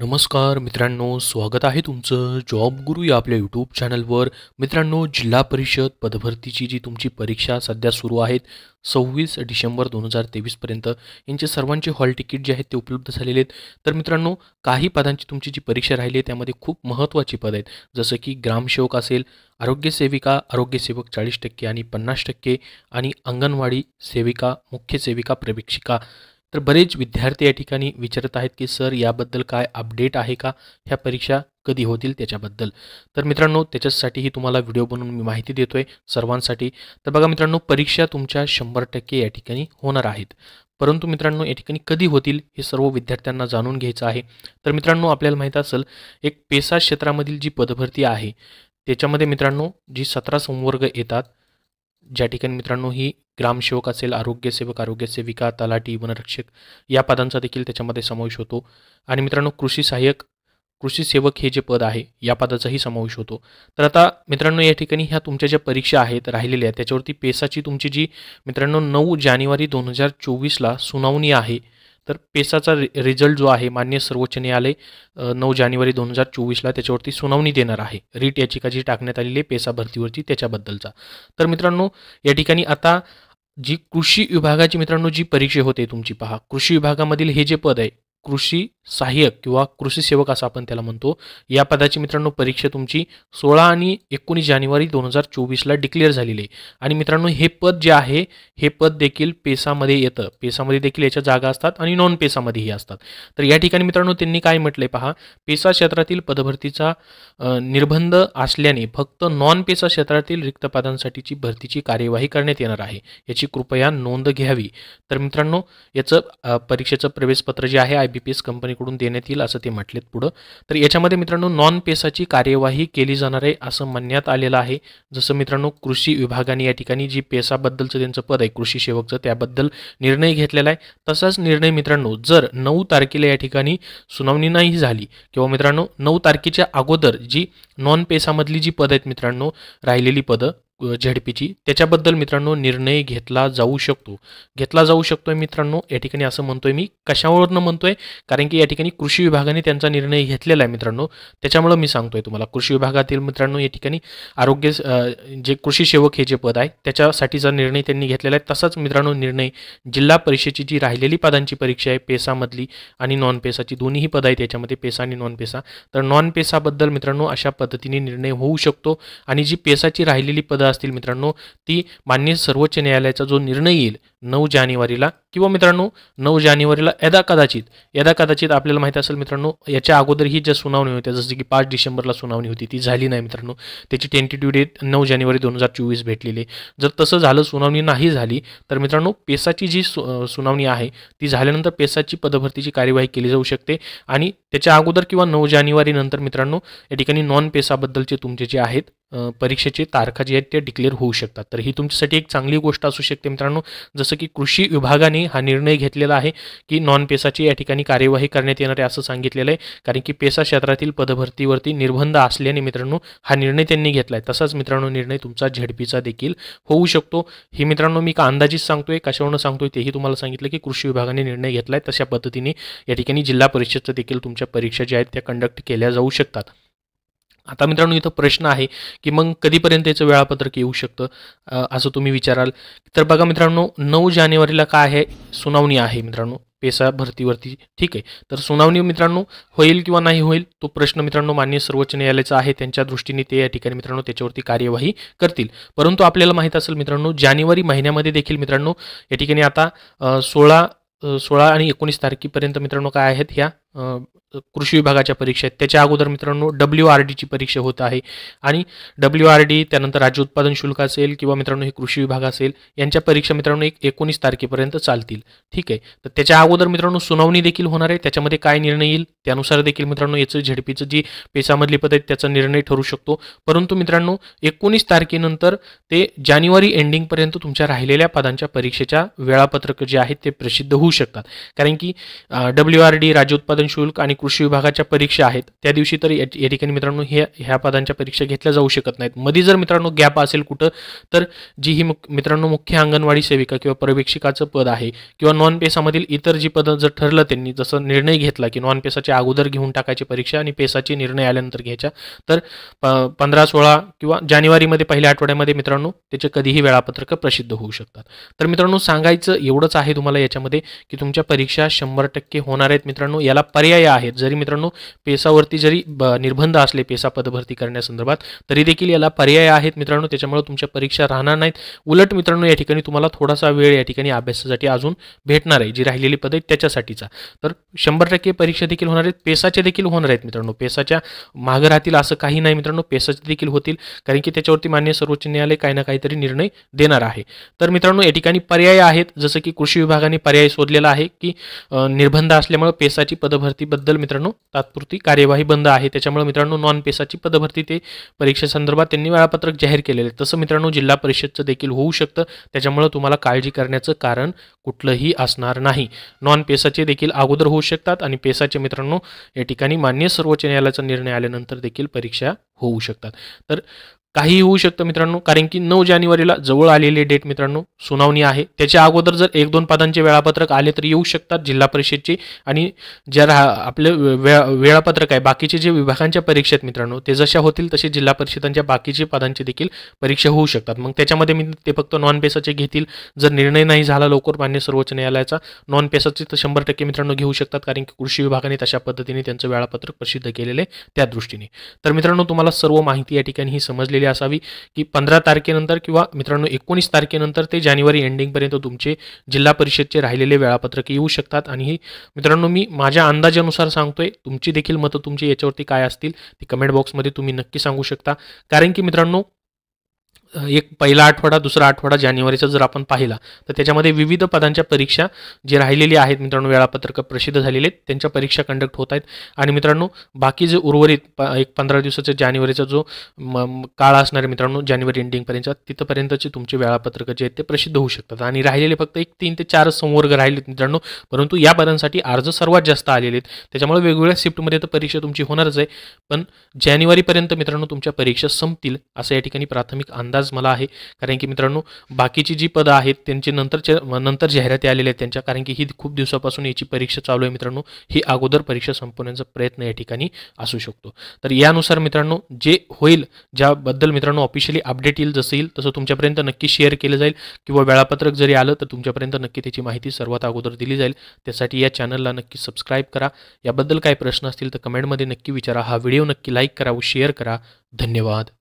नमस्कार मित्रांनो स्वागत आहे तुमचं जॉब गुरु या आपल्या यूट्यूब चॅनलवर मित्रांनो जिल्हा परिषद पदभरतीची जी तुमची परीक्षा सध्या सुरू आहेत सव्वीस डिसेंबर दोन हजार तेवीसपर्यंत यांचे सर्वांचे हॉल तिकीट जे आहेत ते उपलब्ध झालेले आहेत तर मित्रांनो काही पदांची तुमची जी परीक्षा राहिली आहे त्यामध्ये खूप महत्त्वाची पद आहेत जसं की ग्रामसेवक असेल आरोग्यसेविका आरोग्यसेवक चाळीस टक्के आणि पन्नास टक्के आणि अंगणवाडी सेविका मुख्य सेविका प्रवेक्षिका तर बरेच विद्यार्थी या ठिकाणी विचारत आहेत की सर याबद्दल काय अपडेट आहे का ह्या परीक्षा कधी होतील त्याच्याबद्दल तर मित्रांनो ही तुम्हाला व्हिडिओ बनवून मी माहिती देतो आहे सर्वांसाठी तर बघा मित्रांनो परीक्षा तुमच्या शंभर टक्के या ठिकाणी होणार आहेत परंतु मित्रांनो या ठिकाणी कधी होतील हे सर्व विद्यार्थ्यांना जाणून घ्यायचं आहे तर मित्रांनो आपल्याला माहीत असेल एक पेसा क्षेत्रामधील जी पदभरती आहे त्याच्यामध्ये मित्रांनो जी सतरा संवर्ग येतात ज्या ठिकाणी मित्रांनो ही ग्रामसेवक असेल आरोग्यसेवक आरोग्यसेविका तलाठी वनरक्षक या पदांचा देखील त्याच्यामध्ये समावेश होतो आणि मित्रांनो कृषी सहाय्यक कृषी सेवक हे जे पद आहे या पदाचाही समावेश होतो तर आता मित्रांनो या ठिकाणी ह्या तुमच्या ज्या परीक्षा आहेत राहिलेल्या आहेत त्याच्यावरती पेसाची तुमची जी मित्रांनो नऊ जानेवारी दोन हजार चोवीसला सुनावणी आहे तर पेसाचा रि रिझल्ट जो आहे मान्य सर्वोच्च न्यायालय नऊ जानेवारी दोन हजार चोवीसला त्याच्यावरती सुनावणी देणार आहे रीट याचिका जी टाकण्यात आलेली आहे पेसा भरतीवरती त्याच्याबद्दलचा तर मित्रांनो या ठिकाणी आता जी कृषी विभागाची मित्रांनो जी परीक्षा होते तुमची पहा कृषी विभागामधील हे जे पद आहे कृषी सहाय्यक किंवा कृषी सेवक असं आपण त्याला म्हणतो या पदाची मित्रांनो परीक्षा तुमची सोळा आणि एकोणीस जानेवारी दोन हजार चोवीसला डिक्लेअर झालेली आहे आणि मित्रांनो हे पद जे आहे हे पद देखील पेसामध्ये येतं पेसामध्ये देखील याच्या जागा असतात आणि नॉन पेसामध्येही असतात तर या ठिकाणी मित्रांनो त्यांनी काय म्हटले पहा पेसा क्षेत्रातील पदभरतीचा निर्बंध असल्याने फक्त नॉन पेसा क्षेत्रातील रिक्त पदांसाठीची भरतीची कार्यवाही करण्यात येणार आहे याची कृपया नोंद घ्यावी तर मित्रांनो याचं परीक्षेचं प्रवेशपत्र जे आहे आय बी पी एस कंपनीकडून देण्यात येईल असं ते म्हटलेत पुढं तर याच्यामध्ये मित्रांनो नॉन पेसाची कार्यवाही केली जाणार आहे असं म्हणण्यात आलेलं आहे जसं मित्रांनो कृषी विभागाने या ठिकाणी जी पेसाबद्दलचं त्यांचं पद आहे कृषी सेवकचं त्याबद्दल निर्णय घेतलेला आहे तसाच निर्णय मित्रांनो जर नऊ तारखेला या ठिकाणी सुनावणी नाही झाली किंवा मित्रांनो नऊ तारखेच्या अगोदर जी नॉन पेसामधली जी पद आहेत मित्रांनो राहिलेली पदं झेडपीची त्याच्याबद्दल मित्रांनो निर्णय घेतला जाऊ शकतो घेतला जाऊ शकतो मित्रांनो या ठिकाणी असं म्हणतोय मी कशावरनं म्हणतोय कारण की या ठिकाणी कृषी विभागाने त्यांचा निर्णय घेतलेला आहे मित्रांनो त्याच्यामुळं मी सांगतोय तुम्हाला कृषी विभागातील मित्रांनो या ठिकाणी आरोग्य जे कृषी सेवक हे जे पद आहे त्याच्यासाठीचा निर्णय त्यांनी घेतलेला आहे तसाच मित्रांनो निर्णय जिल्हा परिषदेची जी राहिलेली पदांची परीक्षा आहे पेसामधली आणि नॉन पेसाची दोन्हीही पदं आहेत त्याच्यामध्ये पेसा आणि नॉन पेसा तर नॉन पेसाबद्दल मित्रांनो अशा पद्धतीने निर्णय होऊ शकतो आणि जी पेसाची राहिलेली पद असतील मित्रांनो ती मान्य सर्वोच्च न्यायालयाचा जो निर्णय येईल नऊ जानेवारीला किंवा मित्रांनो नऊ जानेवारीला यदा कदाचित यदा कदाचित आपल्याला माहिती असेल मित्रांनो याच्या अगोदर ही ज्या सुनावणी होत्या जसं की पाच डिसेंबरला सुनावणी होती ती झाली नाही मित्रांनो त्याची टेंटेटिव्ह डेट नऊ जानेवारी दोन हजार चोवीस भेटलेली जर तसं झालं सुनावणी नाही झाली तर मित्रांनो पेसाची जी सुनावणी आहे ती झाल्यानंतर पेसाची पदभरतीची कार्यवाही केली जाऊ शकते आणि त्याच्या अगोदर किंवा नऊ जानेवारीनंतर मित्रांनो या ठिकाणी नॉन पेसाबद्दलचे तुमचे जे आहेत परीक्षेची तारखा जी आहेत ते डिक्लेअर होऊ शकतात तर ही तुमच्यासाठी एक चांगली गोष्ट असू शकते मित्रांनो जसं की कृषी विभागाने हा निर्णय घेतलेला आहे की नॉन पेसाची या ठिकाणी कार्यवाही करण्यात येणार आहे असं सांगितलेलं आहे कारण की पेसा क्षेत्रातील पदभरतीवरती निर्बंध असल्याने मित्रांनो हा निर्णय त्यांनी घेतला आहे तसाच मित्रांनो निर्णय तुमचा झेडपीचा देखील होऊ शकतो हे मित्रांनो मी का अंदाजीच सांगतोय कशावरून सांगतोय तेही तुम्हाला सांगितलं की कृषी विभागाने निर्णय घेतला आहे तशा पद्धतीने या ठिकाणी जिल्हा परिषदचं देखील तुमच्या परीक्षा ज्या आहेत त्या कंडक्ट केल्या जाऊ शकतात आता मित्रांनो इथं प्रश्न आहे की मग कधीपर्यंत याचं वेळापत्रक येऊ शकतं असं तुम्ही विचाराल तर बघा मित्रांनो नऊ जानेवारीला काय आहे सुनावणी आहे मित्रांनो पेसा भरतीवरती ठीक आहे तर सुनावणी मित्रांनो होईल किंवा नाही होईल तो प्रश्न मित्रांनो मान्य सर्वोच्च न्यायालयाचा आहे त्यांच्या दृष्टीने ते या ठिकाणी मित्रांनो त्याच्यावरती कार्यवाही करतील परंतु आपल्याला माहीत असेल मित्रांनो जानेवारी महिन्यामध्ये देखील मित्रांनो या ठिकाणी आता सोळा सोळा आणि एकोणीस तारखेपर्यंत मित्रांनो काय आहेत ह्या कृषी विभागाच्या परीक्षा आहेत त्याच्या अगोदर मित्रांनो डब्ल्यू आर डीची परीक्षा होत आहे आणि डब्ल्यू आर डी त्यानंतर राज्य उत्पादन शुल्क असेल किंवा मित्रांनो हे कृषी विभाग असेल यांच्या परीक्षा मित्रांनो एक एकोणीस तारखेपर्यंत चालतील ठीक आहे तर त्याच्या अगोदर मित्रांनो सुनावणी देखील होणार आहे त्याच्यामध्ये काय निर्णय येईल त्यानुसार देखील मित्रांनो याचं झेडपीचं जी पेसामधली आहेत त्याचा निर्णय ठरू शकतो परंतु मित्रांनो एकोणीस तारखेनंतर ते जानेवारी एंडिंगपर्यंत तुमच्या राहिलेल्या पदांच्या परीक्षेच्या वेळापत्रक जे आहेत ते प्रसिद्ध होऊ शकतात कारण की डब्ल्यू आर डी राज्य उत्पादन शुल्क आणि कृषी विभागाच्या परीक्षा आहेत त्या दिवशी तर या ठिकाणी मित्रांनो हे ह्या पदांच्या परीक्षा घेतल्या जाऊ शकत नाहीत मध्ये जर मित्रांनो गॅप असेल कुठं तर जी ही मित्रांनो मुख्य अंगणवाडी सेविका किंवा पर्यवेक्षिकाचं पद आहे किंवा नॉन पेसामधील इतर जी पदं जर ठरलं त्यांनी जसं निर्णय घेतला की नॉन पेसाच्या अगोदर घेऊन टाकायची परीक्षा आणि पेसाची निर्णय आल्यानंतर घ्यायच्या तर पंधरा सोळा किंवा जानेवारीमध्ये पहिल्या आठवड्यामध्ये मित्रांनो त्याचे कधीही वेळापत्रक प्रसिद्ध होऊ शकतात तर मित्रांनो सांगायचं एवढंच आहे तुम्हाला याच्यामध्ये की तुमच्या परीक्षा शंभर टक्के होणार आहेत मित्रांनो याला पर्याय आहेत जरी मित्रांनो पेसावरती जरी निर्बंध असले पेसा पदभरती करण्यासंदर्भात तरी देखील याला पर्याय आहेत मित्रांनो त्याच्यामुळे तुमच्या परीक्षा राहणार नाहीत उलट मित्रांनो या ठिकाणी तुम्हाला थोडासा वेळ या ठिकाणी अभ्यासासाठी अजून भेटणार आहे जी राहिलेली पद पदे त्याच्यासाठीचा तर शंभर टक्के परीक्षा देखील होणार आहेत पेसाच्या देखील होणार आहेत मित्रांनो पेसाच्या मागं राहतील असं काही नाही मित्रांनो पेसाचे देखील होतील कारण की त्याच्यावरती मान्य सर्वोच्च न्यायालय काही ना काहीतरी निर्णय देणार आहे तर मित्रांनो या ठिकाणी पर्याय आहेत जसं की कृषी विभागाने पर्याय शोधलेला आहे की निर्बंध असल्यामुळे पेसाची पद पदभरतीबद्दल मित्रांनो तात्पुरती कार्यवाही बंद आहे त्याच्यामुळे मित्रांनो नॉन पेसाची पदभरती ते परीक्षेसंदर्भात त्यांनी वेळापत्रक जाहीर केलेलं आहे तसं मित्रांनो जिल्हा परिषदचं देखील होऊ शकतं त्याच्यामुळे तुम्हाला काळजी करण्याचं कारण कुठलंही असणार नाही नॉन पेसाचे देखील अगोदर होऊ शकतात आणि पेसाचे मित्रांनो या ठिकाणी मान्य सर्वोच्च न्यायालयाचा निर्णय आल्यानंतर देखील परीक्षा होऊ शकतात तर काहीही होऊ शकतं मित्रांनो कारण की नऊ जानेवारीला जवळ आलेले डेट मित्रांनो सुनावणी आहे त्याच्या अगोदर जर एक दोन पदांचे वेळापत्रक आले तर येऊ शकतात जिल्हा परिषदचे आणि ज्या आपले वेळापत्रक आहे बाकीचे जे विभागांच्या परीक्षेत मित्रांनो ते जशा होतील तसे जिल्हा परिषदांच्या बाकीचे पदांची देखील परीक्षा होऊ शकतात मग त्याच्यामध्ये मी ते फक्त नॉन पेसाचे घेतील जर निर्णय नाही झाला लवकर मान्य सर्वोच्च न्यायालयाचा नॉन पेसाचे तर शंभर टक्के मित्रांनो घेऊ शकतात कारण की कृषी विभागाने तशा पद्धतीने त्यांचं वेळापत्रक प्रसिद्ध केलेलं आहे त्या दृष्टीने तर मित्रांनो तुम्हाला सर्व माहिती या ठिकाणी ही समजलेली असावी की पंधरा तारखेनंतर किंवा मित्रांनो एकोणीस तारखेनंतर ते जानेवारी एंडिंगपर्यंत तुमचे जिल्हा परिषदचे राहिलेले वेळापत्रक येऊ शकतात आणि मित्रांनो मी माझ्या अंदाजानुसार सांगतोय तुमची देखील मतं तुमची याच्यावरती काय असतील ते कमेंट बॉक्समध्ये तुम्ही नक्की सांगू शकता कारण की मित्रांनो एक पहिला आठवडा दुसरा आठवडा जानेवारीचा जर आपण पाहिला तर त्याच्यामध्ये विविध पदांच्या परीक्षा जे राहिलेली आहेत मित्रांनो वेळापत्रकं प्रसिद्ध झालेले आहेत त्यांच्या परीक्षा कंडक्ट होत आहेत आणि मित्रांनो बाकी जे उर्वरित प एक पंधरा दिवसाचा जानेवारीचा जो काळ असणार आहे मित्रांनो जानेवारी एंडिंगपर्यंतचा तिथंपर्यंतचे तुमचे वेळापत्रकं जे आहेत ते प्रसिद्ध होऊ शकतात आणि राहिलेले फक्त एक तीन ते चार संवर्ग राहिले मित्रांनो परंतु या पदांसाठी अर्ज सर्वात जास्त आलेले आहेत त्याच्यामुळे वेगवेगळ्या शिफ्टमध्ये तर परीक्षा तुमची होणारच आहे पण जानेवारीपर्यंत मित्रांनो तुमच्या परीक्षा संपतील असं या ठिकाणी प्राथमिक अंदाज अंदाज मला आहे कारण की मित्रांनो बाकीची जी पदं आहेत त्यांची नंतरच्या नंतर जाहिराती आलेल्या आहेत त्यांच्या कारण की ही खूप दिवसापासून याची परीक्षा चालू आहे मित्रांनो ही अगोदर परीक्षा संपवण्याचा प्रयत्न या ठिकाणी असू शकतो तर यानुसार मित्रांनो जे होईल ज्याबद्दल मित्रांनो ऑफिशियली अपडेट येईल जसं येईल तसं तुमच्यापर्यंत नक्की शेअर केलं जाईल किंवा वेळापत्रक जरी आलं तर तुमच्यापर्यंत नक्की त्याची माहिती सर्वात अगोदर दिली जाईल त्यासाठी या चॅनलला नक्की सबस्क्राईब करा याबद्दल काही प्रश्न असतील तर कमेंटमध्ये नक्की विचारा हा व्हिडिओ नक्की लाईक करा व शेअर करा धन्यवाद